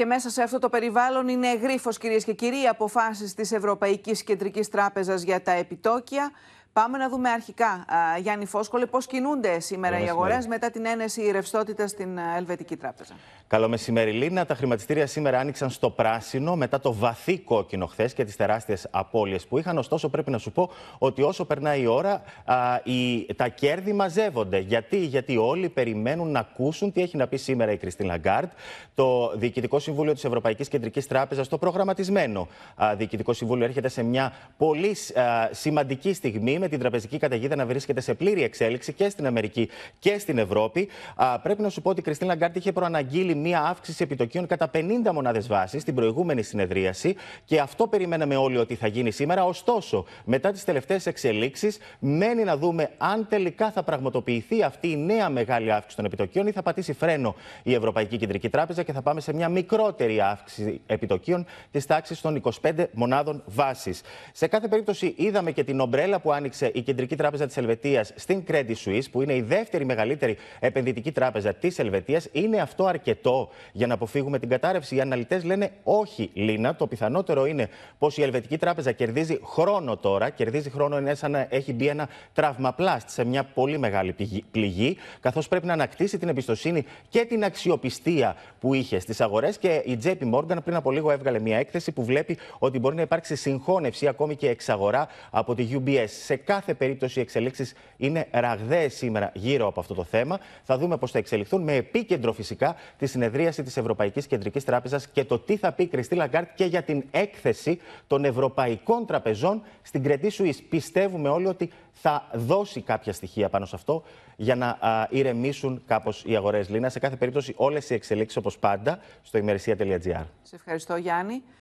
Και μέσα σε αυτό το περιβάλλον είναι γρίφος κυρίες και κύριοι αποφάσεις της Ευρωπαϊκής Κεντρικής Τράπεζας για τα επιτόκια. Πάμε να δούμε αρχικά, Γιάννη Φόσκολη, πώς κινούνται σήμερα οι αγορέ μετά την ένεση ρευστότητα στην Ελβετική Τράπεζα. Καλό μεσημέρι, Λίνα. Τα χρηματιστήρια σήμερα άνοιξαν στο πράσινο μετά το βαθύ κόκκινο χθες και τις τεράστιες απώλειες που είχαν. Ωστόσο, πρέπει να σου πω ότι όσο περνάει η ώρα, α, τα κέρδη μαζεύονται. Γιατί? Γιατί όλοι περιμένουν να ακούσουν τι έχει να πει σήμερα η Κριστίν Λαγκάρτ. Το Διοικητικό Συμβούλιο της Ευρωπαϊκής Κεντρικής Τράπεζας, το προγραμματισμένο α, Διοικητικό Συμβούλιο, έρχεται σε μια πολύ α, σημαντική στιγμή με την τραπεζική καταιγίδα να βρίσκεται σε πλήρη εξέλιξη και στην Αμερική και στην Ευρώπη. Α, πρέπει να σου πω ότι η Κριστίνα Γκάρτη είχε προαναγγείλει μία αύξηση επιτοκίων κατά 50 μονάδες βάσης στην προηγούμενη συνεδρίαση και αυτό περιμέναμε όλοι ότι θα γίνει σήμερα. Ωστόσο, μετά τις τελευταίες εξελίξεις, μένει να δούμε αν τελικά θα πραγματοποιηθεί αυτή η νέα μεγάλη αύξηση των επιτοκίων ή θα πατήσει φρένο η Ευρωπαϊκή Κεντρική Τράπεζα και θα πάμε σε μια μικρότερη αύξηση επιτοκίων της τάξης των 25 μονάδων βάσης. Σε κάθε περίπτωση, είδαμε και την ομπρέλα που άνοιξε η Κεντρική Τράπεζα της Ελβετίας στην Credit Suisse, που είναι η δεύτερη μεγαλύτερη επενδυτική τράπεζα της Ελβετίας, είναι αυτό αρκετό για να αποφύγουμε την κατάρρευση. Οι αναλυτές λένε όχι, Λίνα. Το πιθανότερο είναι πως η Ελβετική Τράπεζα κερδίζει χρόνο τώρα. Κερδίζει χρόνο, είναι σαν να έχει μπει ένα τραύμα πλάστ σε μια πολύ μεγάλη πληγή, καθώς πρέπει να ανακτήσει την εμπιστοσύνη και την αξιοπιστία που είχε στις αγορές. Και η JP Morgan πριν από λίγο έβγαλε μια έκθεση που βλέπει ότι μπορεί να υπάρξει συγχώνευση ακόμη και εξαγορά από τη UBS. Σε κάθε περίπτωση οι εξελίξεις είναι ραγδαίες σήμερα γύρω από αυτό το θέμα. Θα δούμε πώς θα εξελιχθούν με επίκεντρο φυσικά τη συνεδρίαση της Ευρωπαϊκής Κεντρικής Τράπεζας και το τι θα πει η Κριστή Λαγκάρτ και για την έκθεση των ευρωπαϊκών τραπεζών στην Κρετή Σουή. Πιστεύουμε όλοι ότι θα δώσει κάποια στοιχεία πάνω σε αυτό για να α, ηρεμήσουν κάπως οι αγορές Λίνα. Σε κάθε περίπτωση, όλες οι εξελίξεις όπως πάντα στο ημερησία.gr. Σε ευχαριστώ, Γιάννη.